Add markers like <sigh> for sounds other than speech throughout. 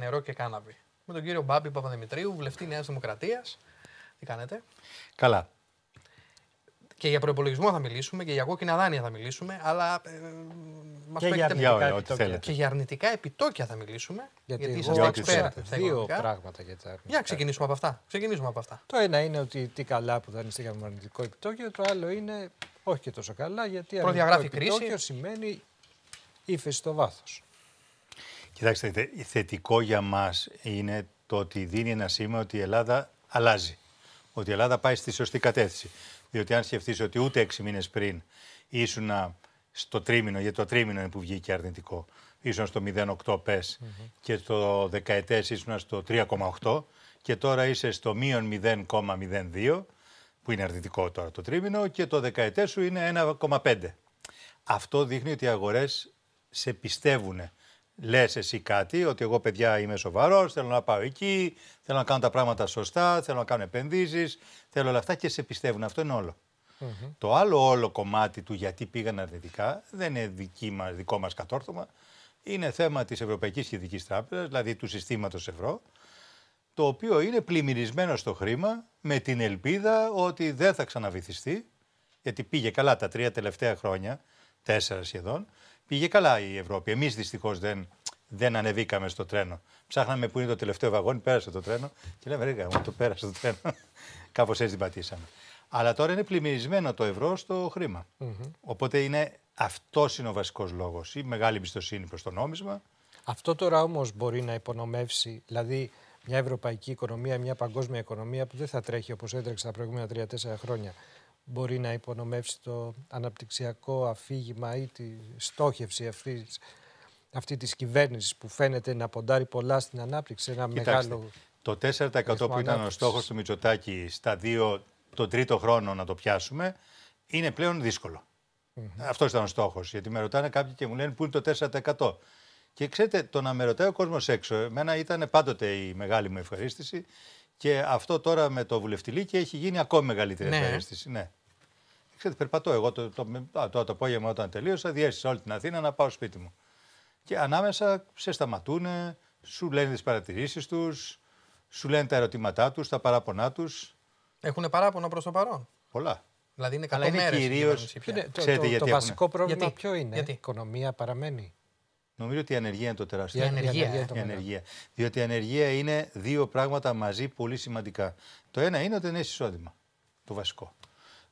νερό και κάναβη. Με τον κύριο Μπάμπη Παπαδημητρίου, βουλευτή Νέας Δημοκρατίας. Τι κάνετε. Καλά. Και για προπολογισμό θα μιλήσουμε και για κόκκινα δάνεια θα μιλήσουμε, αλλά ε, ε μας και, για αρνητικά επιτόκια. και για αρνητικά επιτόκια θα μιλήσουμε. Γιατί, γιατί είσαστε εξπέρα. Δύο πράγματα για τα αρνητικά. Για ξεκινήσουμε από αυτά. Ξεκινήσουμε από αυτά. Το ένα είναι ότι τι καλά που δανειστήκαμε με αρνητικό επιτόκιο, το άλλο είναι όχι και τόσο καλά γιατί αρνητικό επιτόκιο σημαίνει ύφεση στο βάθος. Κοιτάξτε, θετικό για μας είναι το ότι δίνει ένα σήμα ότι η Ελλάδα αλλάζει. Ότι η Ελλάδα πάει στη σωστή κατεύθυνση. Διότι αν σκεφτείς ότι ούτε έξι μήνες πριν ήσουν στο τρίμηνο, γιατί το τρίμηνο είναι που βγήκε αρνητικό, ήσουν στο 0,8 πες mm -hmm. και το δεκαετές ήσουν στο 3,8 και τώρα είσαι στο μείον 0,02 που είναι αρνητικό τώρα το τρίμηνο και το δεκαετές σου είναι 1,5. Αυτό δείχνει ότι οι αγορές σε πιστεύουν λες εσύ κάτι, ότι εγώ παιδιά είμαι σοβαρός, θέλω να πάω εκεί, θέλω να κάνω τα πράγματα σωστά, θέλω να κάνω επενδύσεις, θέλω όλα αυτά και σε πιστεύουν. Αυτό είναι Το άλλο όλο κομμάτι του γιατί πήγαν αρνητικά δεν είναι δική μας, δικό μας κατόρθωμα. Είναι θέμα της Ευρωπαϊκής Κεντρικής Τράπεζας, δηλαδή του συστήματος ευρώ, το οποίο είναι πλημμυρισμένο στο χρήμα με την ελπίδα ότι δεν θα ξαναβυθιστεί, γιατί πήγε καλά τα τρία τελευταία χρόνια, τέσσερα σχεδόν, πήγε καλά η Ευρώπη. Εμείς δυστυχώς δεν, δεν ανεβήκαμε στο τρένο. Ψάχναμε που είναι το τελευταίο βαγόνι, πέρασε το τρένο και λέμε ρίγα μου το πέρασε το τρένο. <laughs> Κάπως έτσι την πατήσαμε. Αλλά τώρα είναι πλημμυρισμένο το ευρώ στο χρημα Οπότε είναι, αυτός είναι ο βασικός λόγος. Η μεγάλη εμπιστοσύνη προς το νόμισμα. Αυτό τώρα όμως μπορεί να υπονομεύσει, δηλαδή μια ευρωπαϊκή οικονομία, μια παγκόσμια οικονομία που δεν θα τρέχει όπως έτρεξε τα προηγούμενα 3-4 χρόνια μπορεί να υπονομεύσει το αναπτυξιακό αφήγημα ή τη στόχευση αυτής αυτή της κυβέρνησης που φαίνεται να ποντάρει πολλά στην ανάπτυξη, ένα Κοιτάξτε, μεγάλο... Το 4% που ήταν ο στόχος του Μητσοτάκη στα δύο, τον τρίτο χρόνο να το πιάσουμε, είναι πλέον δύσκολο. Αυτός ήταν ο στόχος, Γιατί με ρωτάνε κάποιοι και μου λένε πού είναι το 4%. Και ξέρετε, το να με ρωτάει ο κόσμος έξω, εμένα ήταν πάντοτε η μεγάλη μου ευχαρίστηση. Και αυτό τώρα με το βουλευτηλίκι έχει γίνει ακόμη μεγαλύτερη ναι. ευχαρίστηση. Ναι. Ξέρετε, περπατώ εγώ το, το, το, το απόγευμα όταν τελείωσα, διέστησα όλη την Αθήνα να πάω σπίτι μου. Και ανάμεσα σε σταματούν, σου λένε τις παρατηρήσεις τους, σου λένε τα ερωτήματά τους, τα παράπονά τους. Έχουν παράπονο προς το παρόν. Πολλά. Δηλαδή είναι καλά είναι Κυρίω. Το, το, βασικό πρόβλημα γιατί? ποιο είναι. Γιατί? Η οικονομία παραμένει. Νομίζω ότι η ανεργία είναι το τεράστιο. Η ανεργία. Η ανεργία. Η ανεργία. Διότι η ανεργία είναι δύο πράγματα μαζί πολύ σημαντικά. Το ένα είναι ότι δεν έχει εισόδημα. Το βασικό.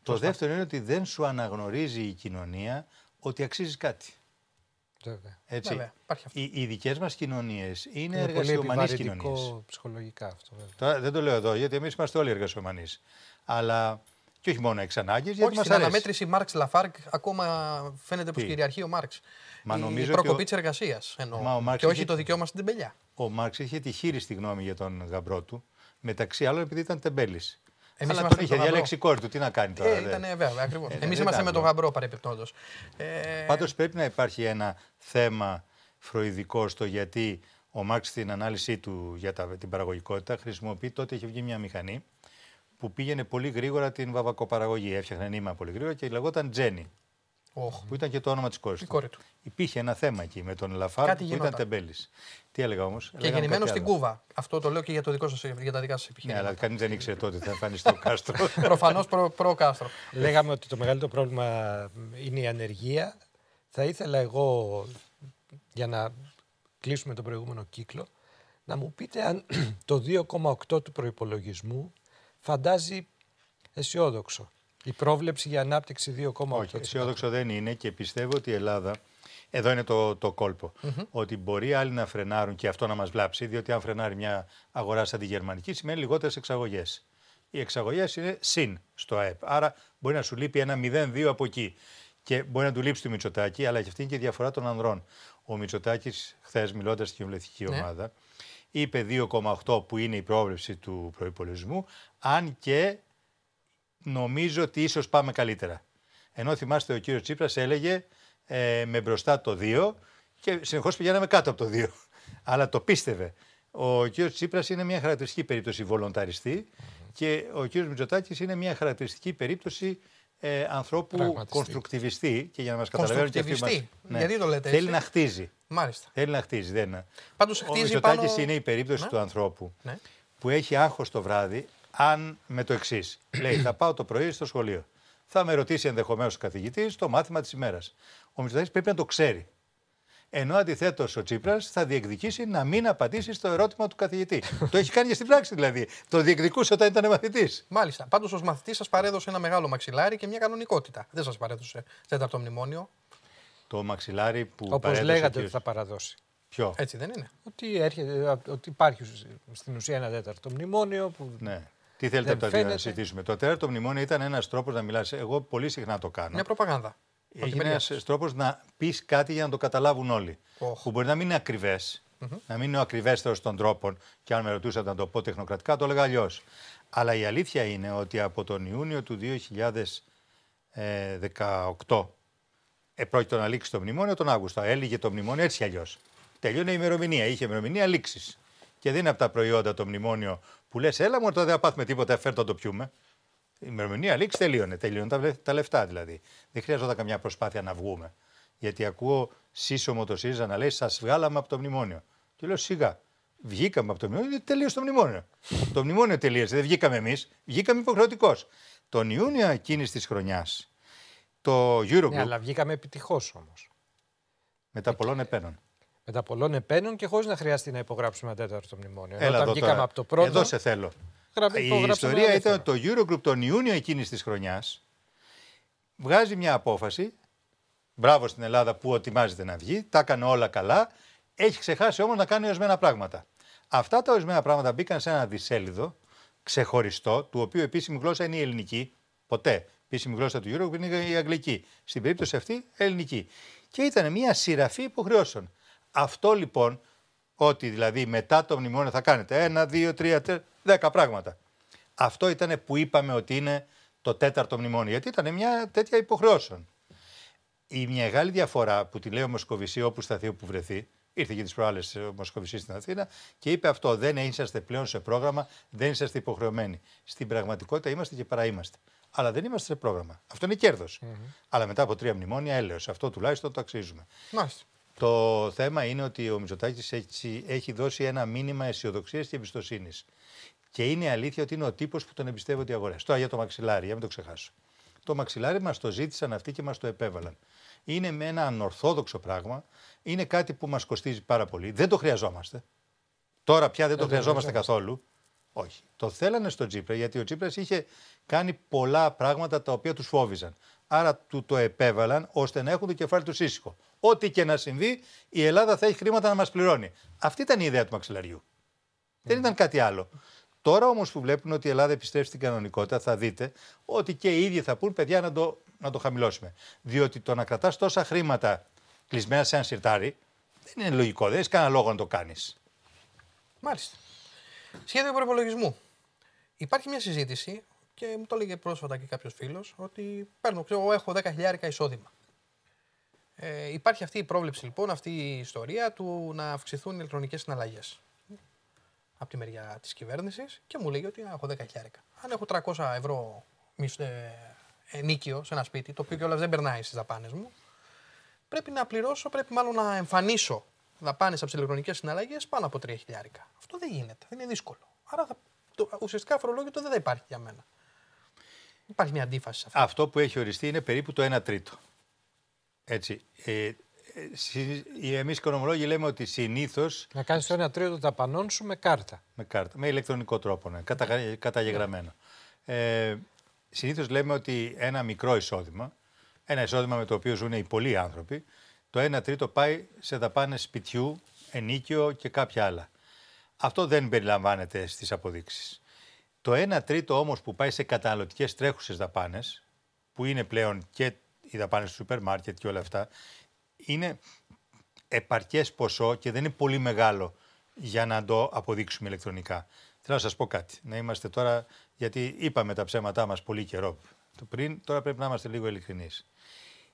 Το δεύτερο είναι ότι δεν σου αναγνωρίζει η κοινωνία ότι αξίζεις κάτι. Βέβαια. Έτσι. Βέβαια, Οι, οι δικές μας κοινωνίες είναι, είναι εργασιομανεί κοινωνίε. Είναι ψυχολογικά αυτό. Βέβαια. Τώρα, δεν το λέω εδώ, γιατί εμείς είμαστε όλοι εργασιομανείς. Αλλά και όχι μόνο εξ ανάγκης. όχι, μας στην αρέσει. αναμέτρηση Μάρξ Λαφάρκ ακόμα φαίνεται πως κυριαρχεί ο Μάρξ. Μα η Η προκοπή ο... της εργασίας. Και όχι είχε... το δικαίωμα στην τεμπελιά. Ο Μάρξ είχε τη χείριστη γνώμη για τον γαμπρό του. Μεταξύ άλλων επειδή ήταν τεμπέλης. Εμείς Αλλά τον είχε το διαλέξει η κόρη του, τι να κάνει τώρα. Ε, ε ήταν βέβαια, ακριβώ. Εμείς είμαστε με τον γαμπρό παρεπιπτόντω. Ε... Πάντως πρέπει να υπάρχει ένα θέμα φροηδικό στο γιατί ο Μάρξ στην ανάλυση του για τα, την παραγωγικότητα χρησιμοποιεί τότε είχε βγει μια μηχανή που πήγαινε πολύ γρήγορα την βαβακοπαραγωγή. Έφτιαχνε νήμα πολύ γρήγορα και λεγόταν Τζένι. Oh. Που ήταν και το όνομα της κόρης του. Υπήρχε ένα θέμα εκεί με τον Ελαφάρ που ήταν τεμπέλης. Τι έλεγα όμως. Και γεννημένο στην Κούβα. Αυτό το λέω και για, το δικό σας, για τα δικά σας επιχειρήματα. Ναι, αλλά κανείς δεν ήξερε τότε θα εμφανιστεί ο κάστρο. <laughs> Προφανώς προ-κάστρο. Προ καστρο ότι το μεγαλύτερο πρόβλημα είναι η ανεργία. Θα ήθελα εγώ για να κλείσουμε τον προηγούμενο κύκλο να μου πείτε αν <clears throat> το 2,8 του προπολογισμού φαντάζει αισιόδοξο. Η πρόβλεψη για ανάπτυξη 2,8%. Όχι, αισιόδοξο δεν είναι και πιστεύω ότι η Ελλάδα. Εδώ είναι το, το κολπο Ότι μπορεί άλλοι να φρενάρουν και αυτό να μας βλάψει, διότι αν φρενάρει μια αγορά σαν τη γερμανική, σημαίνει λιγότερες εξαγωγές. Οι εξαγωγές είναι συν στο ΑΕΠ. Άρα μπορεί να σου λείπει ένα 0,2 από εκεί. Και μπορεί να του λείψει το Μητσοτάκι, αλλά και αυτή είναι και η διαφορά των ανδρών. Ο Μητσοτάκης, χθες μιλώντας στην κοινοβουλευτική ναι. ομάδα, είπε 2,8 που είναι η πρόβλεψη του προπολογισμού, αν και νομίζω ότι ίσως πάμε καλύτερα. Ενώ θυμάστε ο κύριος Τσίπρας έλεγε ε, με μπροστά το 2 και συνεχώς πηγαίναμε κάτω από το 2. <laughs> Αλλά το πίστευε. Ο κύριος Τσίπρας είναι μια χαρακτηριστική περίπτωση βολονταριστή και ο κύριος Μητσοτάκης είναι μια χαρακτηριστική περίπτωση ε, ανθρώπου κονστρουκτιβιστή και για να μας καταλαβαίνουν και αυτοί μας, ναι. Γιατί το λέτε Θέλει να χτίζει. Μάλιστα. Θέλει να χτίζει. Δεν... χτίζει ο πάνω... είναι η περίπτωση ναι. του ανθρώπου ναι. που έχει άγχος το βράδυ, αν με το εξής. Λέει, θα πάω το πρωί στο σχολείο. Θα με ρωτήσει ενδεχομένως ο καθηγητής το μάθημα της ημέρας. Ο Μητσοτάκης πρέπει να το ξέρει. Ενώ αντιθέτως ο Τσίπρας θα διεκδικήσει να μην απαντήσει στο ερώτημα του καθηγητή. το έχει κάνει και στην πράξη δηλαδή. Το διεκδικούσε όταν ήταν μαθητής. Μάλιστα. Πάντως ως μαθητής σας παρέδωσε ένα μεγάλο μαξιλάρι και μια κανονικότητα. Δεν σας παρέδωσε τέταρτο μνημόνιο. Το μαξιλάρι που. Όπως λέγατε ότι θα παραδώσει. Ποιο. Έτσι δεν είναι. Ότι, έρχεται, ότι υπάρχει στην ουσία ένα τέταρτο μνημόνιο που ναι. Τι θέλετε από τα δύο να συζητήσουμε. Το τέταρτο μνημόνιο ήταν ένας τρόπος να μιλάς. Εγώ πολύ συχνά το κάνω. Μια προπαγάνδα. Είναι ένα τρόπος να πεις κάτι για να το καταλάβουν όλοι. Oh. Που μπορεί να μην είναι ακριβές, mm -hmm. να μην είναι ο ακριβέστερο των τρόπων. Και αν με ρωτούσατε να το πω τεχνοκρατικά, το έλεγα αλλιώς. Αλλά η αλήθεια είναι ότι από τον Ιούνιο του 2018 επρόκειτο να λήξει το μνημόνιο τον Αύγουστο. Έλυγε το μνημόνιο έτσι αλλιώς. Τελειώνει η ημερομηνία. Είχε ημερομηνία λήξης και δεν είναι από τα προϊόντα το μνημόνιο που λες, έλα μου, τώρα δεν πάθουμε τίποτα, φέρτα το πιούμε. Η ημερομηνία λήξη τελείωνε. Τελείωνε τα, τα λεφτά δηλαδή. Δεν χρειαζόταν καμιά προσπάθεια να βγούμε. Γιατί ακούω σύσσωμο το ΣΥΡΙΖΑ να λέει: Σας βγάλαμε από το μνημόνιο. Και λέω: Σιγά. Βγήκαμε από το μνημόνιο, γιατί τελείωσε το μνημόνιο. Το μνημόνιο τελείωσε. Δεν βγήκαμε εμείς. Βγήκαμε υποχρεωτικώ. Τον Ιούνιο εκείνης της χρονιάς το Eurogroup. Ναι, αλλά βγήκαμε επιτυχώς όμως. Μετά ε, πολλών επένων. Μετά πολλών επένων και χωρίς να χρειαστεί να υπογράψουμε ένα τέταρτο μνημόνιο. Έλα βγήκαμε από το πρώτο. Εδώ σε θέλω. η ιστορία ήταν ότι το Eurogroup τον Ιούνιο εκείνης της χρονιάς. Βγάζει μια απόφαση. Μπράβο στην Ελλάδα που ετοιμάζεται να βγει. Τα έκανε όλα καλά. Έχει ξεχάσει όμως να κάνει ορισμένα πράγματα. Αυτά τα ορισμένα πράγματα μπήκαν σε ένα δισέλιδο ξεχωριστό, του οποίου επίσημη γλώσσα είναι η ελληνική. Ποτέ. Επίσημη γλώσσα του Eurogroup είναι η αγγλική. Στην περίπτωση αυτή, ελληνική. Και ήταν μια σειραφή υποχρεώσεων. Αυτό λοιπόν, ότι δηλαδή μετά το μνημόνιο θα κάνετε ένα, δύο, τρία, τέσσερα, δέκα πράγματα. Αυτό ήταν που είπαμε ότι είναι το τέταρτο μνημόνιο, γιατί ήταν μια τέτοια υποχρεώσεων. Η μεγάλη διαφορά που τη λέει ο Μοσκοβισή όπου σταθεί όπου βρεθεί, ήρθε και τις προάλλες ο Μοσκοβισή στην Αθήνα και είπε αυτό: Δεν είσαστε πλέον σε πρόγραμμα, δεν είσαστε υποχρεωμένοι. Στην πραγματικότητα είμαστε και παραείμαστε. Αλλά δεν είμαστε σε πρόγραμμα. Αυτό είναι Αλλά μετά από τρία μνημόνια, έλεος. Αυτό τουλάχιστον το αξιζουμε Μάλιστα. Το θέμα είναι ότι ο Μητσοτάκης έχει, έχει δώσει ένα μήνυμα αισιοδοξίας και εμπιστοσύνης. Και είναι αλήθεια ότι είναι ο τύπος που τον εμπιστεύονται οι αγορέ. Τώρα για το μαξιλάρι, για μην το ξεχάσω. Το μαξιλάρι μας το ζήτησαν αυτοί και μας το επέβαλαν. Είναι με ένα ανορθόδοξο πράγμα. Είναι κάτι που μας κοστίζει πάρα πολύ. Δεν το χρειαζόμαστε. Τώρα πια δεν το χρειαζόμαστε καθόλου. Όχι. Το θέλανε στον Τσίπρα γιατί ο Τσίπρα είχε κάνει πολλά πράγματα τα οποία τους φόβιζαν. Άρα του το επέβαλαν ώστε να έχουν το κεφάλι του ήσυχο. Ό,τι και να συμβεί, η Ελλάδα θα έχει χρήματα να μας πληρώνει. Αυτή ήταν η ιδέα του μαξιλαριού. Δεν ναι. ήταν κάτι άλλο. Τώρα όμως που βλέπουν ότι η Ελλάδα επιστρέφει στην κανονικότητα, θα δείτε ότι και οι ίδιοι θα πούν παιδιά να το, χαμηλώσουμε. Διότι το να κρατάς τόσα χρήματα κλεισμένα σε ένα σιρτάρι δεν είναι λογικό. Δεν έχεις κανένα λόγο να το κάνεις. Μάλιστα. Σχέδιο προπολογισμού. Υπάρχει μια συζήτηση και μου το έλεγε πρόσφατα και κάποιος φίλος ότι παίρνω, ξέρω, έχω 10.000 εισόδημα. Ε, υπάρχει αυτή η πρόβλεψη λοιπόν, αυτή η ιστορία του να αυξηθούν οι ηλεκτρονικές συναλλαγές από τη μεριά της κυβέρνησης και μου λέει ότι έχω 10 χιλιάρικα. Αν έχω 300 ευρώ ε, ε, νίκιο σε ένα σπίτι, το οποίο κιόλας δεν περνάει στις δαπάνες μου, πρέπει να πληρώσω, πρέπει μάλλον να εμφανίσω δαπάνες από τις ηλεκτρονικές συναλλαγές πάνω από 3 χιλιάρικα. Αυτό δεν γίνεται, δεν είναι δύσκολο. Άρα θα, το, ουσιαστικά δεν θα υπάρχει για μένα. Υπάρχει μια αντίφαση σε αυτό. Αυτό που έχει οριστεί είναι περίπου το 1 τρίτο. Έτσι. Ε, ε Εμείς οικονομολόγοι λέμε ότι συνήθως. Να κάνεις το 1 τρίτο των ταπανών σου με κάρτα. Με κάρτα. Με ηλεκτρονικό τρόπο, ναι. Κατα, καταγεγραμμένο. Ε, συνήθως λέμε ότι ένα μικρό εισόδημα, ένα εισόδημα με το οποίο ζουν οι πολλοί άνθρωποι, το 1 τρίτο πάει σε δαπάνε σπιτιού, ενίκιο και κάποια άλλα. Αυτό δεν περιλαμβάνεται στις αποδείξεις. Το 1 τρίτο όμως που πάει σε καταναλωτικές τρέχουσες δαπάνες, που είναι πλέον και οι πάνε στο σούπερ μάρκετ και όλα αυτά, είναι επαρκές ποσό και δεν είναι πολύ μεγάλο για να το αποδείξουμε ηλεκτρονικά. Θέλω να σας πω κάτι. Να είμαστε τώρα, γιατί είπαμε τα ψέματά μας πολύ καιρό πριν, τώρα πρέπει να είμαστε λίγο ειλικρινείς.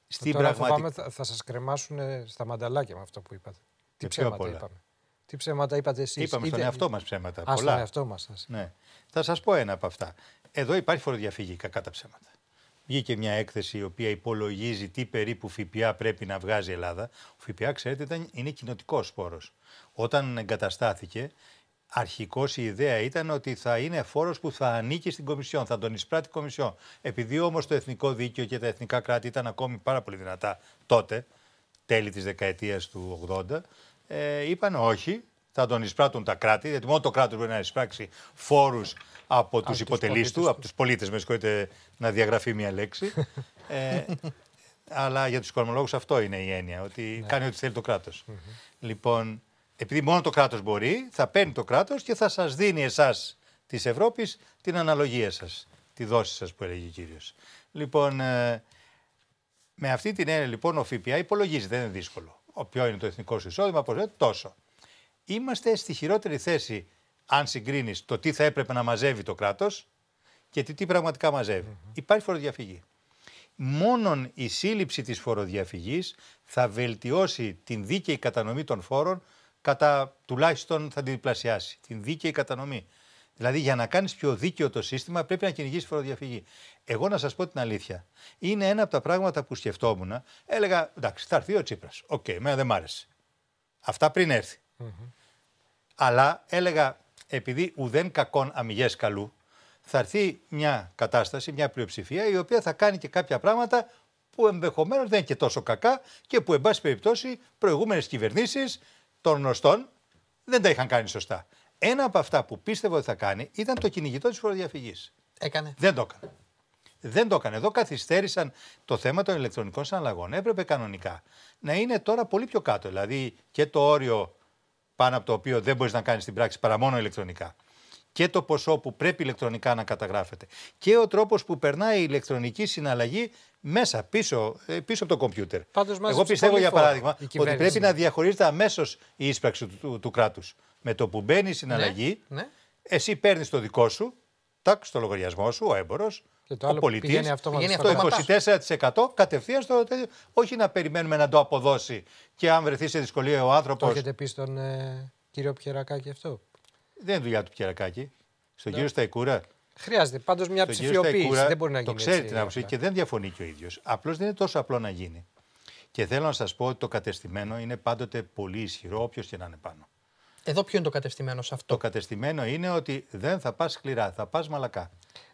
Στην τώρα πραγματικ... θα, θα σας κρεμάσουν ε, στα μανταλάκια με αυτό που είπατε. Τι ψέματα πολλά. είπαμε. Τι ψέματα είπατε εσείς. Είπαμε στον εαυτό μας ψέματα. Α, πολλά. στον εαυτό μας. Ναι. Θα σας πω ένα από αυτά. Εδώ υπάρχει φοροδιαφυγή, κακά τα ψέματα. Βγήκε μια έκθεση η οποία υπολογίζει τι περίπου ΦΠΑ πρέπει να βγάζει η Ελλάδα. Ο ΦΠΑ, ξέρετε, ήταν, είναι κοινοτικός πόρο. Όταν εγκαταστάθηκε, αρχικώ η ιδέα ήταν ότι θα είναι φόρος που θα ανήκει στην Κομισιόν, θα τον εισπράττει η Κομισιόν. Επειδή όμως το εθνικό δίκαιο και τα εθνικά κράτη ήταν ακόμη πάρα πολύ δυνατά τότε, τέλη της δεκαετίας του 80, ε, είπαν όχι, θα τον εισπράττουν τα κράτη, γιατί μόνο το κράτος μπορεί να εισπράξει φόρους από τους υποτελείς του, από τους πολίτες. Με συγχωρείτε να διαγραφεί μια λέξη. <laughs> ε, αλλά για τους οικονομολόγους αυτό είναι η έννοια, ότι ναι. κάνει ό,τι θέλει το κράτος. Mm Λοιπόν, επειδή μόνο το κράτος μπορεί, θα παίρνει το κράτος και θα σας δίνει εσάς της Ευρώπης την αναλογία σας, τη δόση σας που έλεγε ο κύριος. Λοιπόν, ε, με αυτή την έννοια λοιπόν ο ΦΠΑ υπολογίζει, δεν είναι δύσκολο. Ο ποιο είναι το εθνικό σου εισόδημα, ε, τόσο είμαστε στη χειρότερη θέση αν συγκρίνεις το τι θα έπρεπε να μαζεύει το κράτος και τι, πραγματικά Υπάρχει φοροδιαφυγή. Μόνον η σύλληψη της φοροδιαφυγής θα βελτιώσει την δίκαιη κατανομή των φόρων κατά τουλάχιστον θα την διπλασιάσει. Την δίκαιη κατανομή. Δηλαδή, για να κάνεις πιο δίκαιο το σύστημα, πρέπει να κυνηγήσεις φοροδιαφυγή. Εγώ να σας πω την αλήθεια. Είναι ένα από τα πράγματα που σκεφτόμουν. Έλεγα, εντάξει, θα έρθει ο Τσίπρας. Οκ, εμένα δεν μ' άρεσε. Αυτά πριν έρθει. Αλλά έλεγα, επειδή ουδέν κακόν αμυγές καλού, θα έρθει μια κατάσταση, μια πλειοψηφία η οποία θα κάνει και κάποια πράγματα που ενδεχομένως δεν είναι και τόσο κακά και που, εν πάση περιπτώσει, προηγούμενες κυβερνήσεις των γνωστών δεν τα είχαν κάνει σωστά. Ένα από αυτά που πίστευα ότι θα κάνει ήταν το κυνηγητό της φοροδιαφυγής. Έκανε. Δεν το έκανε. Δεν το έκανε. Εδώ καθυστέρησαν το θέμα των ηλεκτρονικών συναλλαγών. Έπρεπε κανονικά να είναι τώρα πολύ πιο κάτω. Δηλαδή και το όριο πάνω από το οποίο δεν μπορείς να κάνεις την πράξη παρά μόνο ηλεκτρονικά. Και το ποσό που πρέπει ηλεκτρονικά να καταγράφεται. Και ο τρόπος που περνάει η ηλεκτρονική συναλλαγή μέσα, πίσω, ε, πίσω από το κομπιούτερ. Εγώ πιστεύω, για παράδειγμα, ότι πρέπει να διαχωρίζεται αμέσως η ίσπραξη του, του, κράτους. Με το που μπαίνει η συναλλαγή, ναι, ναι. εσύ παίρνεις το δικό σου, τάκ, στο λογαριασμό σου, ο έμπορο, και το άλλο ο αυτό Το 24% κατευθείαν στο τέτοιο. Όχι να περιμένουμε να το αποδώσει και αν βρεθεί σε δυσκολία ο άνθρωπος. Το έχετε πει στον ε, κύριο Πιερακάκη αυτό. Δεν είναι δουλειά του Πιερακάκη. Στον ναι. κύριο Σταϊκούρα. Χρειάζεται πάντως μια ψηφιοποίηση. Δεν μπορεί να γίνει. Το ξέρει την άποψη και δεν διαφωνεί και ο ίδιος. Απλώς δεν είναι τόσο απλό να γίνει. Και θέλω να σας πω ότι το κατεστημένο είναι πάντοτε πολύ ισχυρό, όποιος και να είναι πάνω. Εδώ ποιο είναι το κατεστημένο σε αυτό. Το κατεστημένο είναι ότι δεν θα πας σκληρά, θα πας μαλακά.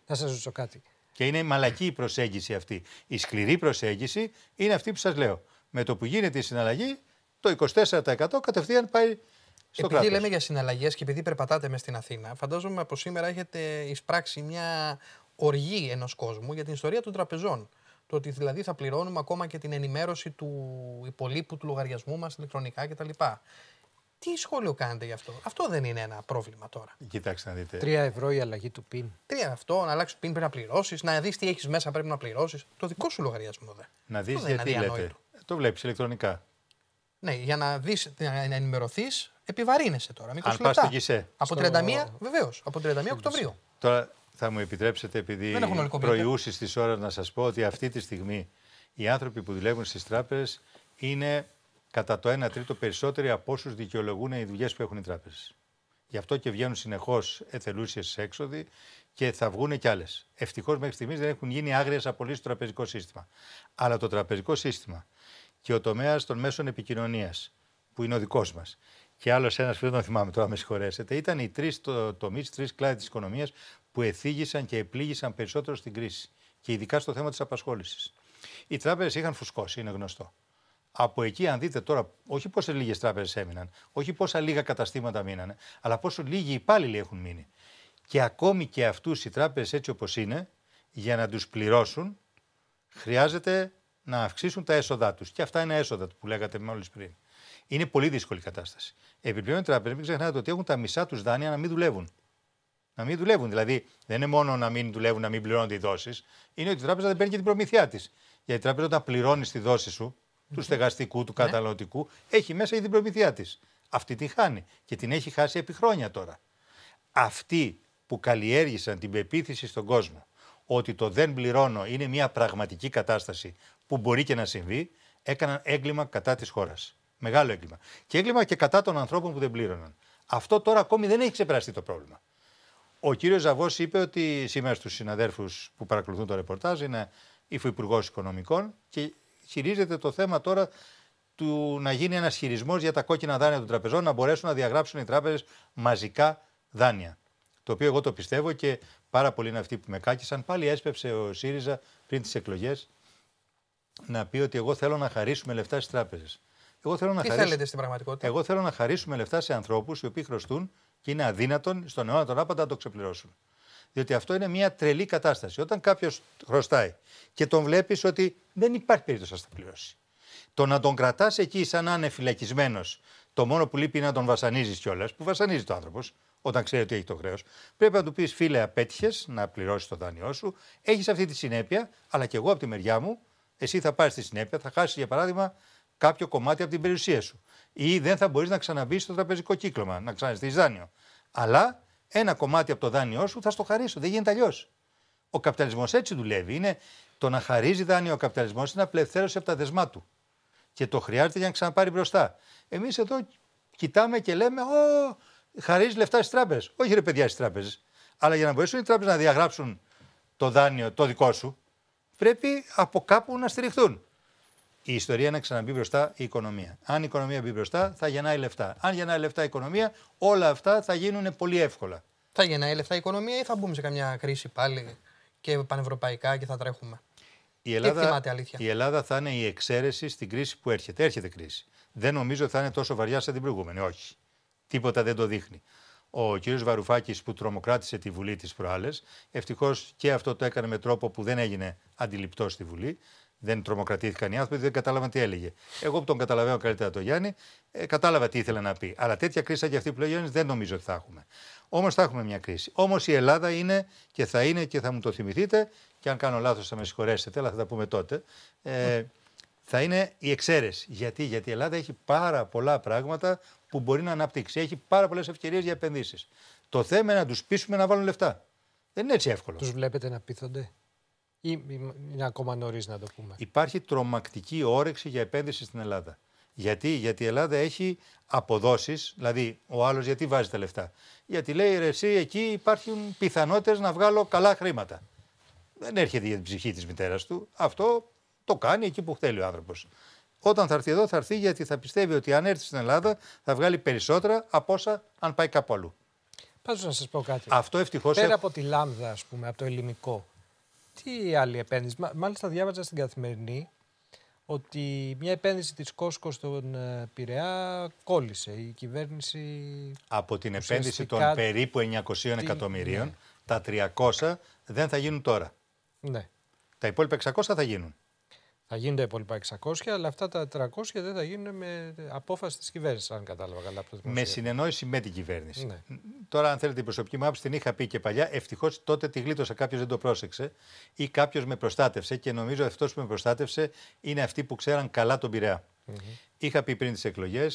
Να σα ρωτήσω κάτι. Και είναι μαλακή η προσέγγιση αυτή. Η σκληρή προσέγγιση είναι αυτή που σας λέω. Με το που γίνεται η συναλλαγή, το 24% κατευθείαν πάει στο επειδή λέμε για συναλλαγές και επειδή περπατάτε μες στην Αθήνα, φαντάζομαι από σήμερα έχετε εισπράξει μια οργή ενός κόσμου για την ιστορία των τραπεζών. Το ότι δηλαδή θα πληρώνουμε ακόμα και την ενημέρωση του υπολείπου του λογαριασμού μας ηλεκτρονικά κτλ. Τι σχόλιο κάνετε γι' αυτό. Αυτό δεν είναι ένα πρόβλημα τώρα. Κοιτάξτε να δείτε. Τρία ευρώ η αλλαγή του πιν. Τρία αυτό, να αλλάξεις πιν πρέπει να πληρώσεις, να δεις τι έχεις μέσα πρέπει να πληρώσεις. Το δικό σου λογαριασμό δε. Να δεις γιατί λέτε. Το βλέπεις ηλεκτρονικά. Ναι, για να, δεις, να ενημερωθείς, επιβαρύνεσαι τώρα. Αν πας στο ΚΙΣΕ. Από 31, βεβαίως, από 31 Οκτωβρίου. Τώρα θα μου επιτρέψετε, επειδή προϊούσει της ώρα, να σας πω ότι αυτή τη στιγμή οι άνθρωποι που δουλεύουν στις τράπεζες είναι κατά το 1 τρίτο περισσότεροι από όσους δικαιολογούν οι δουλειές που έχουν οι τράπεζες. Γι' αυτό και βγαίνουν συνεχώς εθελούσιες έξοδοι και θα βγουν κι άλλες. Ευτυχώς μέχρι στιγμής δεν έχουν γίνει άγριες απολύσεις στο τραπεζικό σύστημα. Αλλά το τραπεζικό σύστημα και ο τομέας των μέσων επικοινωνίας, που είναι ο δικός μας, και άλλος ένας που δεν θυμάμαι τώρα, με συγχωρέσετε, ήταν οι τρεις το, τομείς, τρεις κλάδοι της οικονομίας που εθίγησαν και επλήγησαν περισσότερο στην κρίση. Και ειδικά στο θέμα της απασχόλησης. Οι τράπεζες είχαν φουσκώσει, είναι γνωστό. Από εκεί, αν δείτε τώρα, όχι πόσε λίγες τράπεζες έμειναν, όχι πόσα λίγα καταστήματα μείνανε, αλλά πόσο λίγοι υπάλληλοι έχουν μείνει. Και ακόμη και αυτούς οι τράπεζες έτσι όπως είναι, για να τους πληρώσουν, χρειάζεται να αυξήσουν τα έσοδά τους. Και αυτά είναι έσοδα που λέγατε μόλις πριν. Είναι πολύ δύσκολη κατάσταση. Επιπλέον οι τράπεζες, μην ξεχνάτε ότι έχουν τα μισά τους δάνεια να μην δουλεύουν. Να μην δουλεύουν. Δηλαδή, δεν είναι μόνο να μην δουλεύουν, να μην πληρώνονται οι δόσεις, είναι ότι η τράπεζα δεν παίρνει την προμηθειά της. Γιατί η τράπεζα όταν πληρώνεις τη δόση σου, του στεγαστικού, του ναι. καταναλωτικού, έχει μέσα ήδη την προμηθειά της. Αυτή τη χάνει και την έχει χάσει επί χρόνια τώρα. Αυτοί που καλλιέργησαν την πεποίθηση στον κόσμο ότι το δεν πληρώνω είναι μια πραγματική κατάσταση που μπορεί και να συμβεί, έκαναν έγκλημα κατά της χώρας. Μεγάλο έγκλημα. Και έγκλημα και κατά των ανθρώπων που δεν πλήρωναν. Αυτό τώρα ακόμη δεν έχει ξεπεραστεί το πρόβλημα. Ο κύριος Ζαβός είπε ότι σήμερα στους συναδέρφους που παρακολουθούν το ρεπορτάζ είναι υφυπουργός Οικονομικών και χειρίζεται το θέμα τώρα του να γίνει ένας χειρισμός για τα κόκκινα δάνεια των τραπεζών, να μπορέσουν να διαγράψουν οι τράπεζες μαζικά δάνεια. Το οποίο εγώ το πιστεύω και πάρα πολλοί είναι αυτοί που με κάκισαν. Πάλι έσπευσε ο ΣΥΡΙΖΑ πριν τις εκλογές να πει ότι εγώ θέλω να χαρίσουμε λεφτά στις τράπεζες. Εγώ θέλω να Τι θέλετε στην πραγματικότητα. Εγώ θέλω να χαρίσουμε λεφτά σε ανθρώπους οι οποίοι χρωστούν και είναι αδύνατον στον αιώνα τον άπαντα να το ξεπληρώσουν. Διότι αυτό είναι μια τρελή κατάσταση. Όταν κάποιος χρωστάει και τον βλέπεις ότι δεν υπάρχει περίπτωση να τα πληρώσει. Το να τον κρατάς εκεί σαν να είναι φυλακισμένος, το μόνο που λείπει είναι να τον βασανίζεις κιόλας, που βασανίζει το άνθρωπος όταν ξέρει ότι έχει το χρέος. Πρέπει να του πεις: Φίλε, απέτυχες να πληρώσεις το δάνειό σου, έχεις αυτή τη συνέπεια, αλλά κι εγώ από τη μεριά μου, εσύ θα πάρεις τη συνέπεια, θα χάσεις για παράδειγμα κάποιο κομμάτι από την περιουσία σου. Ή δεν θα μπορείς να ξαναμπείς στο τραπεζικό κύκλωμα, να ξαναστείς δάνειο. Αλλά ένα κομμάτι από το δάνειό σου θα στο χαρίσω. Δεν γίνεται αλλιώς. Ο καπιταλισμός έτσι δουλεύει. Είναι το να χαρίζει δάνειο ο καπιταλισμός είναι απελευθέρωση από τα δεσμά του. Και το χρειάζεται για να ξαναπάρει μπροστά. Εμείς εδώ κοιτάμε και λέμε, Ω, χαρίζεις λεφτά στις τράπεζες. Όχι ρε παιδιά στις τράπεζες. Αλλά για να μπορέσουν οι τράπεζες να διαγράψουν το δάνειο το δικό σου, πρέπει από κάπου να στηριχθούν η ιστορία να ξαναμπεί μπροστά η οικονομία. Αν η οικονομία μπει μπροστά, θα γεννάει λεφτά. Αν γεννάει λεφτά η οικονομία, όλα αυτά θα γίνουν πολύ εύκολα. Θα γεννάει λεφτά η οικονομία ή θα μπούμε σε καμιά κρίση πάλι και πανευρωπαϊκά και θα τρέχουμε. Η Ελλάδα, θυμάται, αλήθεια. η Ελλάδα θα είναι η εξαίρεση στην κρίση που έρχεται. Έρχεται κρίση. Δεν νομίζω ότι θα είναι τόσο βαριά σαν την προηγούμενη. Όχι. Τίποτα δεν το δείχνει. Ο κ. Βαρουφάκης που τρομοκράτησε τη Βουλή τη προάλλες, ευτυχώς και αυτό το έκανε με τρόπο που δεν έγινε αντιληπτό στη Βουλή δεν τρομοκρατήθηκαν οι άνθρωποι, δεν κατάλαβαν τι έλεγε. Εγώ που τον καταλαβαίνω καλύτερα τον Γιάννη, ε, κατάλαβα τι ήθελε να πει. Αλλά τέτοια κρίση σαν και αυτή που λέει ο Γιάννης δεν νομίζω ότι θα έχουμε. Όμως θα έχουμε μια κρίση. Όμως η Ελλάδα είναι και θα είναι και θα μου το θυμηθείτε, και αν κάνω λάθος θα με συγχωρέσετε, αλλά θα τα πούμε τότε. Ε, θα είναι η εξαίρεση. Γιατί, γιατί η Ελλάδα έχει πάρα πολλά πράγματα που μπορεί να αναπτύξει. Έχει πάρα πολλές ευκαιρίες για επενδύσεις. Το θέμα είναι να τους πείσουμε να βάλουν λεφτά. Δεν είναι έτσι εύκολο. Τους βλέπετε να πείθονται ή είναι ακόμα νωρίς να το πούμε. Υπάρχει τρομακτική όρεξη για επένδυση στην Ελλάδα. Γιατί, γιατί η Ελλάδα έχει αποδόσεις, δηλαδή ο άλλος γιατί βάζει τα λεφτά. Γιατί λέει ρε, εσύ εκεί υπάρχουν πιθανότητες να βγάλω καλά χρήματα. Δεν έρχεται για την ψυχή της μητέρας του. Αυτό το κάνει εκεί που θέλει ο άνθρωπος. Όταν θα έρθει εδώ, θα έρθει γιατί θα πιστεύει ότι αν έρθει στην Ελλάδα θα βγάλει περισσότερα από όσα αν πάει κάπου αλλού. Πάντω να σας πω κάτι. Αυτό ευτυχώς. Πέρα από τη λάμδα, ας πούμε, από το ελληνικό, τι άλλη επένδυση. Μάλιστα διάβαζα στην Καθημερινή ότι μια επένδυση της Κόσκο στον ε, Πειραιά κόλλησε. Η κυβέρνηση... Από την επένδυση των περίπου 900 εκατομμυρίων, ναι. τα 300 δεν θα γίνουν τώρα. Ναι. Τα υπόλοιπα 600 θα γίνουν. Θα γίνουν τα υπόλοιπα 600, αλλά αυτά τα 300 δεν θα γίνουν με απόφαση της κυβέρνησης, αν κατάλαβα καλά. Από με συνεννόηση με την κυβέρνηση. Ναι. Τώρα, αν θέλετε, την προσωπική μου άποψη την είχα πει και παλιά. Ευτυχώς τότε τη γλίτωσα. Κάποιος δεν το πρόσεξε ή κάποιος με προστάτευσε και νομίζω αυτός που με προστάτευσε είναι αυτοί που ξέραν καλά τον πειραιά. Mm Είχα πει πριν τις εκλογές.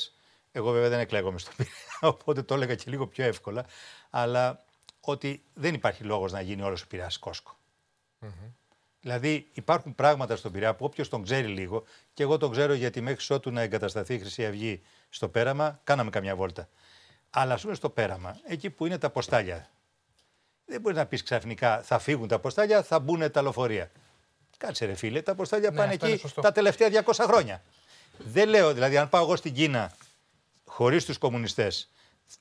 Εγώ βέβαια δεν εκλέγομαι στον πειραιά, <laughs> οπότε το έλεγα και λίγο πιο εύκολα. Αλλά ότι δεν υπάρχει λόγος να γίνει όλος ο πειραιάς κόσκο. Δηλαδή υπάρχουν πράγματα στον Πειραιά που όποιος τον ξέρει λίγο, και εγώ τον ξέρω γιατί μέχρι ότου να εγκατασταθεί η Χρυσή Αυγή στο πέραμα, κάναμε καμιά βόλτα. Αλλά πούμε στο πέραμα, εκεί που είναι τα ποστάλια. Δεν μπορείς να πεις ξαφνικά θα φύγουν τα ποστάλια, θα μπουν τα λεωφορεία. Κάτσε ρε φίλε, τα ποστάλια ναι, πάνε εκεί τα τελευταία 200 χρόνια. Δεν λέω, δηλαδή, αν πάω εγώ στην Κίνα χωρίς τους κομμουνιστές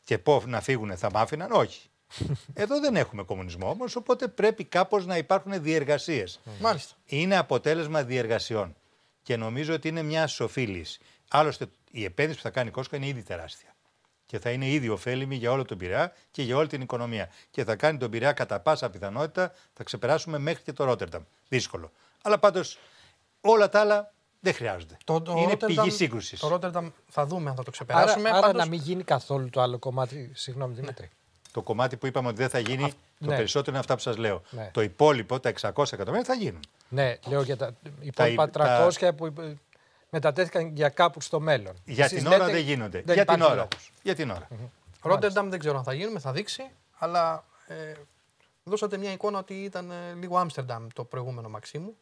και πω να φύγουν, θα μ' άφηναν. Όχι. Εδώ δεν έχουμε κομμουνισμό όμως, οπότε πρέπει κάπως να υπάρχουν διεργασίες. Μάλιστα. Είναι αποτέλεσμα διεργασιών. Και νομίζω ότι είναι μια σοφή λύση. Άλλωστε, η επένδυση που θα κάνει η Κόσκα είναι ήδη τεράστια. Και θα είναι ήδη ωφέλιμη για όλο τον Πειραιά και για όλη την οικονομία. Και θα κάνει τον Πειραιά κατά πάσα πιθανότητα θα ξεπεράσουμε μέχρι και το Ρότερνταμ. Δύσκολο. Αλλά πάντως όλα τα άλλα δεν χρειάζονται. είναι Rotterdam, πηγή σύγκρουσης. Το Ρότερνταμ θα δούμε αν θα το ξεπεράσουμε. Άρα, να μην γίνει καθόλου το άλλο κομμάτι. Συγγνώμη, Δημήτρη το κομμάτι που είπαμε ότι δεν θα γίνει, το ναι. περισσότερο είναι αυτά που σας λέω. Ναι. Το υπόλοιπο, τα 600 εκατομμύρια θα γίνουν. Ναι, λέω για τα υπόλοιπα 300 που μετατέθηκαν για κάπου στο μέλλον. Για την ώρα δεν γίνονται. για, την ώρα. για την ώρα. Ρότερνταμ δεν ξέρω αν θα γίνουμε, θα δείξει, αλλά ε, δώσατε μια εικόνα ότι ήταν ε, λίγο Άμστερνταμ το προηγούμενο Μαξίμου,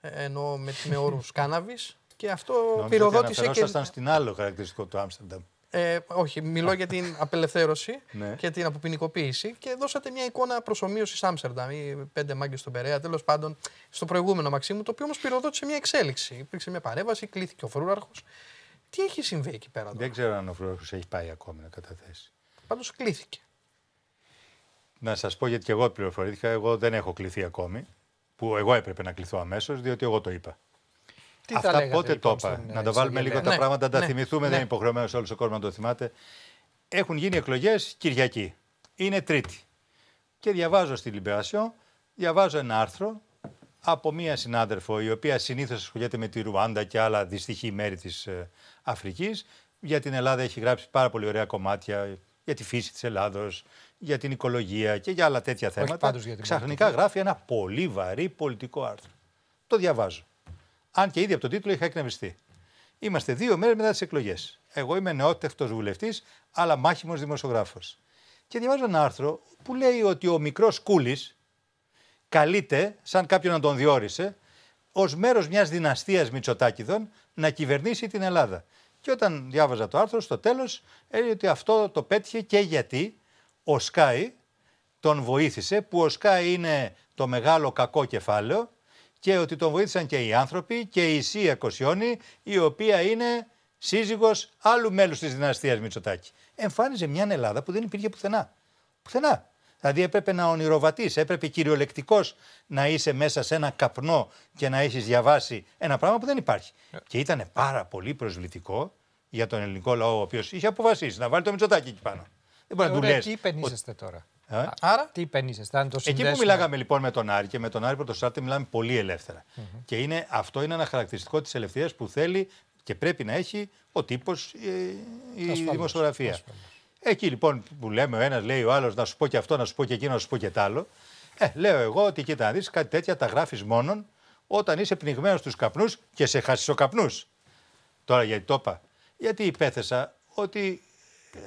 ε, ενώ με, με όρους <laughs> κάναβης. Και αυτό Νομίζω πυροδότησε. Και... στην άλλο χαρακτηριστικό του Άμστερνταμ. Ε, όχι, μιλώ για την <laughs> απελευθέρωση ναι. και την αποποινικοποίηση και δώσατε μια εικόνα προσωμείωσης Άμστερνταμ ή πέντε μάγκες στον Περέα, τέλος πάντων στο προηγούμενο Μαξίμου, το οποίο όμως πυροδότησε μια εξέλιξη. Υπήρξε μια παρέμβαση, κλήθηκε ο Φρούραρχο. Τι έχει συμβεί εκεί πέρα τώρα. Δεν ξέρω αν ο Φρούραρχο έχει πάει ακόμη να καταθέσει. Πάντως κλήθηκε. Να σας πω γιατί και εγώ πληροφορήθηκα, εγώ δεν έχω κληθεί ακόμη. Που εγώ έπρεπε να κληθώ αμέσως, διότι εγώ το είπα. Τι Αυτά πότε λοιπόν, το είπα. Να ε, το βάλουμε λίγο τα ναι, πράγματα, να τα ναι, θυμηθούμε. Δεν ναι. είναι υποχρεωμένος όλο ο κόσμο να το θυμάται. Έχουν γίνει εκλογές Κυριακή. Είναι Τρίτη. Και διαβάζω στη Λιμπερασιό, διαβάζω ένα άρθρο από μία συνάδελφο, η οποία συνήθως ασχολείται με τη Ρουάντα και άλλα δυστυχή μέρη της ε, Αφρικής. Για την Ελλάδα έχει γράψει πάρα πολύ ωραία κομμάτια για τη φύση της Ελλάδος, για την οικολογία και για άλλα τέτοια θέματα. Όχι για γράφει ένα πολύ βαρύ πολιτικό άρθρο. Το διαβάζω. Αν και ήδη από τον τίτλο είχα εκνευριστεί. Είμαστε δύο μέρες μετά τις εκλογές. Εγώ είμαι νεότευτος βουλευτής, αλλά μάχημος δημοσιογράφος. Και διαβάζω ένα άρθρο που λέει ότι ο μικρός Κούλης καλείται, σαν κάποιον να τον διόρισε, ως μέρος μιας δυναστείας Μητσοτάκηδων να κυβερνήσει την Ελλάδα. Και όταν διάβαζα το άρθρο, στο τέλος έλεγε ότι αυτό το πέτυχε και γιατί ο Σκάι τον βοήθησε, που ο Σκάι είναι το μεγάλο κακό κεφάλαιο και ότι τον βοήθησαν και οι άνθρωποι και η Σία Κοσιόνη, η οποία είναι σύζυγος άλλου μέλους της δυναστείας Μητσοτάκη. Εμφάνιζε μια Ελλάδα που δεν υπήρχε πουθενά. Πουθενά. Δηλαδή έπρεπε να ονειροβατείς, έπρεπε κυριολεκτικός να είσαι μέσα σε ένα καπνό και να έχεις διαβάσει ένα πράγμα που δεν υπάρχει. Ε. Και ήταν πάρα πολύ προσβλητικό για τον ελληνικό λαό, ο οποίος είχε αποφασίσει να βάλει το Μητσοτάκη εκεί πάνω. Δεν μπορεί να ε, του λες. Εκεί τώρα. Ε, άρα. Τι παίρνεις, το συνδέσμα. Εκεί που μιλάγαμε λοιπόν με τον Άρη και με τον Άρη Πρωτοστάτη μιλάμε πολύ ελεύθερα. Και είναι, αυτό είναι ένα χαρακτηριστικό της ελευθερίας που θέλει και πρέπει να έχει ο τύπος, ε, η, η δημοσιογραφία. Εκεί λοιπόν που λέμε ο ένας λέει ο άλλος να σου πω και αυτό, να σου πω και εκείνο, να σου πω και τ' άλλο. Ε, λέω εγώ ότι κοίτα να δεις κάτι τέτοια τα γράφεις μόνον όταν είσαι πνιγμένος στους καπνούς και σε ο καπνούς. Τώρα γιατί το είπα. Γιατί υπέθεσα ότι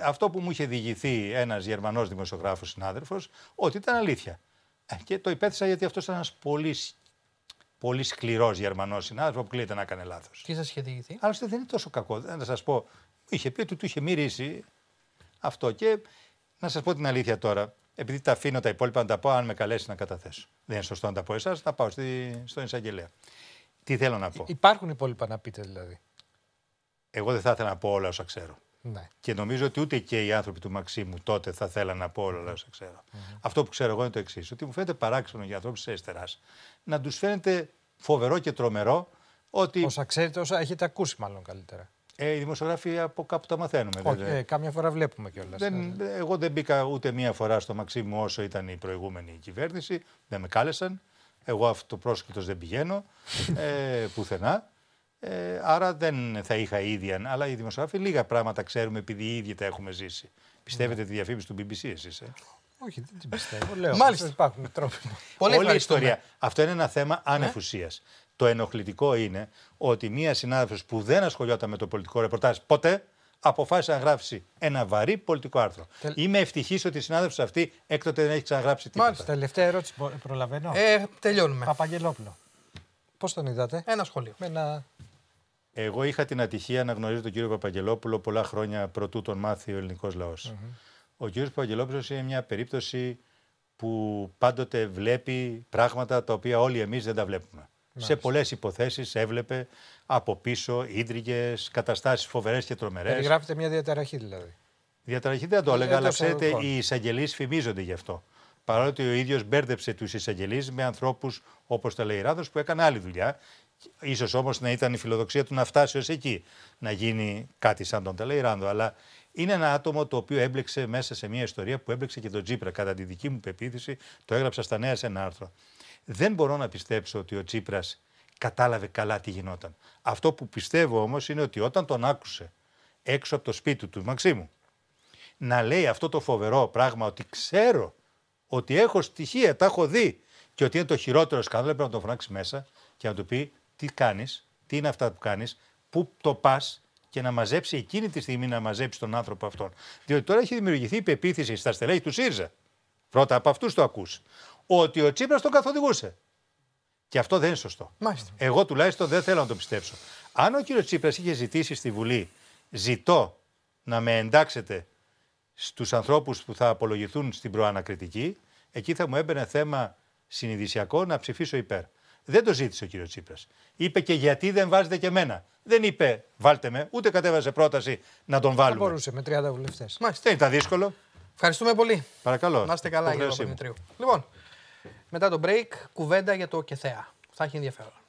αυτό που μου είχε διηγηθεί ένας Γερμανός δημοσιογράφος συνάδελφος, ότι ήταν αλήθεια. Ε, και το υπέθεσα γιατί αυτός ήταν ένας πολύ, πολύ σκληρός Γερμανός συνάδελφος που κλείεται να έκανε λάθος. Τι σας είχε διηγηθεί. Άλλωστε δεν είναι τόσο κακό. Ε, να σας πω, είχε πει ότι του είχε μυρίσει αυτό. Και να σας πω την αλήθεια τώρα. Επειδή τα αφήνω τα υπόλοιπα να τα πω, αν με καλέσει να καταθέσω. Δεν είναι σωστό να τα πω εσάς, θα πάω στη, στον εισαγγελέα. Τι θέλω να πω. Υπάρχουν υπόλοιπα να πείτε δηλαδή. Εγώ δεν θα ήθελα να πω όλα όσα ξέρω. Ναι. Και νομίζω ότι ούτε και οι άνθρωποι του Μαξίμου τότε θα θέλανε να πω ολα όσα mm-hmm. ξερω mm-hmm. Αυτό που ξέρω εγώ είναι το εξής: Ότι μου φαίνεται παράξενο για ανθρώπους τη αριστερά να τους φαίνεται φοβερό και τρομερό ότι. Όσα ξέρετε, όσα έχετε ακούσει, μάλλον καλύτερα. Ε, οι δημοσιογράφοι από κάπου τα μαθαίνουμε. Όχι, δηλαδή. Ε, κάμια φορά βλέπουμε κιόλας. Δεν... Ε. Ε, εγώ δεν μπήκα ούτε μία φορά στο Μαξίμου όσο ήταν η προηγούμενη κυβέρνηση. Δεν με κάλεσαν. Εγώ αυτοπρόσκητο δεν πηγαίνω ε, πουθενά. Ε, άρα δεν θα είχα ίδια, αλλά οι δημοσιογράφοι λίγα πράγματα ξέρουμε επειδή οι ίδιοι τα έχουμε ζήσει. Πιστεύετε τη διαφήμιση του BBC εσείς, ε? Όχι, δεν την πιστεύω. Λέω, Μάλιστα. Υπάρχουν τρόποι. Πολύ ιστορία. Αυτό είναι ένα θέμα ναι. ανεφουσίας. Το ενοχλητικό είναι ότι μία συνάδελφος που δεν ασχολιόταν με το πολιτικό ρεπορτάζ ποτέ αποφάσισε να γράψει ένα βαρύ πολιτικό άρθρο. Τελ... Είμαι ευτυχής ότι η συνάδελφος αυτή έκτοτε δεν έχει ξαναγράψει τίποτα. Μάλιστα, τελευταία ερώτηση προλαβαίνω. Ε, τελειώνουμε. Πώς τον είδατε, Ένα σχολείο. Με ένα εγώ είχα την ατυχία να γνωρίζω τον κύριο Παπαγγελόπουλο πολλά χρόνια πρωτού τον μάθει ο ελληνικός Ο κύριος Παπαγγελόπουλος είναι μια περίπτωση που πάντοτε βλέπει πράγματα τα οποία όλοι εμείς δεν τα βλέπουμε. Σε πολλές υποθέσεις έβλεπε από πίσω ίδρυγες, καταστάσεις φοβερές και τρομερές. Περιγράφεται μια διαταραχή δηλαδή. Διαταραχή δεν το ε, έλεγα, αλλά ξέρετε, λοιπόν. οι εισαγγελείς φημίζονται γι' αυτό. Παρότι ο ίδιος μπέρδεψε τους εισαγγελείς με ανθρώπους, όπως τα λέει που έκανε άλλη δουλειά Ίσως όμως να ήταν η φιλοδοξία του να φτάσει ως εκεί, να γίνει κάτι σαν τον Τελεϊράνδο. Αλλά είναι ένα άτομο το οποίο έμπλεξε μέσα σε μια ιστορία που έμπλεξε και τον Τσίπρα. Κατά τη δική μου πεποίθηση, το έγραψα στα νέα σε ένα άρθρο. Δεν μπορώ να πιστέψω ότι ο Τσίπρας κατάλαβε καλά τι γινόταν. Αυτό που πιστεύω όμως είναι ότι όταν τον άκουσε έξω από το σπίτι του, Μαξίμου, να λέει αυτό το φοβερό πράγμα ότι ξέρω ότι έχω στοιχεία, τα έχω δει και ότι είναι το χειρότερο σκάνδαλο, πρέπει να τον φωνάξει μέσα και να του πει τι κάνεις, τι είναι αυτά που κάνεις, πού το πας και να μαζέψει εκείνη τη στιγμή να μαζέψει τον άνθρωπο αυτόν. Διότι τώρα έχει δημιουργηθεί η πεποίθηση στα στελέχη του ΣΥΡΖΑ. Πρώτα από αυτούς το ακούς. Ότι ο Τσίπρας τον καθοδηγούσε. Και αυτό δεν είναι σωστό. Μάλιστα. Εγώ τουλάχιστον δεν θέλω να το πιστέψω. Αν ο κύριος Τσίπρας είχε ζητήσει στη Βουλή, ζητώ να με εντάξετε στους ανθρώπους που θα απολογηθούν στην προανακριτική, εκεί θα μου έμπαινε θέμα συνειδησιακό να ψηφίσω υπέρ. Δεν το ζήτησε ο κύριος Τσίπρας. Είπε και γιατί δεν βάζετε και εμένα. Δεν είπε βάλτε με, ούτε κατέβαζε πρόταση να τον βάλουμε. Δεν μπορούσε με 30 βουλευτέ. Δεν ήταν δύσκολο. Ευχαριστούμε πολύ. Παρακαλώ. Να είστε καλά, κύριε Δημητρίου. Λοιπόν, μετά το break, κουβέντα για το ΚΕΘΕΑ. Θα έχει ενδιαφέρον.